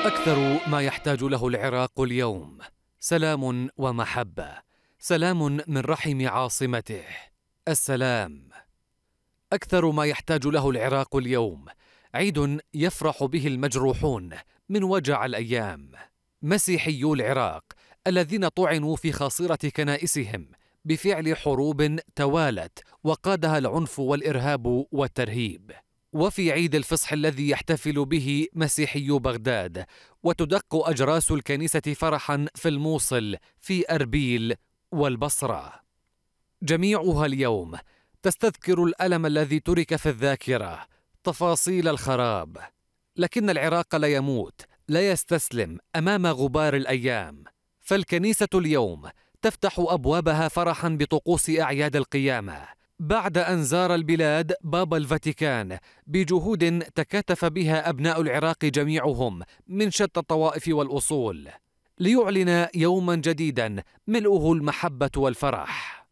أكثر ما يحتاج له العراق اليوم سلام ومحبة، سلام من رحم عاصمته، السلام. أكثر ما يحتاج له العراق اليوم عيد يفرح به المجروحون من وجع الأيام. مسيحيو العراق الذين طعنوا في خاصرة كنائسهم بفعل حروب توالت وقادها العنف والإرهاب والترهيب. وفي عيد الفصح الذي يحتفل به مسيحي بغداد وتدق اجراس الكنيسه فرحا في الموصل في اربيل والبصره جميعها اليوم تستذكر الالم الذي ترك في الذاكره تفاصيل الخراب لكن العراق لا يموت لا يستسلم امام غبار الايام فالكنيسه اليوم تفتح ابوابها فرحا بطقوس اعياد القيامه بعد أن زار البلاد بابا الفاتيكان بجهود تكاتف بها أبناء العراق جميعهم من شتى الطوائف والأصول ليعلن يوما جديدا ملؤه المحبة والفرح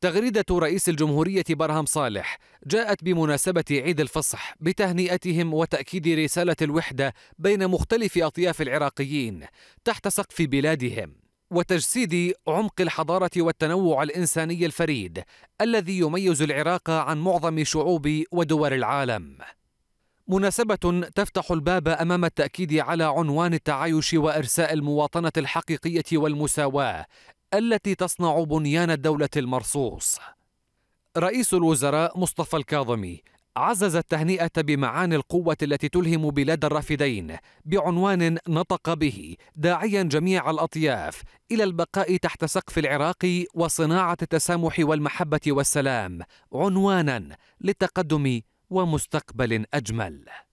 تغريدة رئيس الجمهورية برهم صالح جاءت بمناسبة عيد الفصح بتهنئتهم وتأكيد رسالة الوحدة بين مختلف أطياف العراقيين تحت سقف بلادهم وتجسيد عمق الحضارة والتنوع الإنساني الفريد الذي يميز العراق عن معظم شعوب ودول العالم. مناسبة تفتح الباب أمام التأكيد على عنوان التعايش وإرساء المواطنة الحقيقية والمساواة التي تصنع بنيان الدولة المرصوص. رئيس الوزراء مصطفى الكاظمي عزز التهنئة بمعاني القوة التي تلهم بلاد الرافدين بعنوان نطق به داعيا جميع الأطياف إلى البقاء تحت سقف العراق وصناعة التسامح والمحبة والسلام عنوانا للتقدم ومستقبل أجمل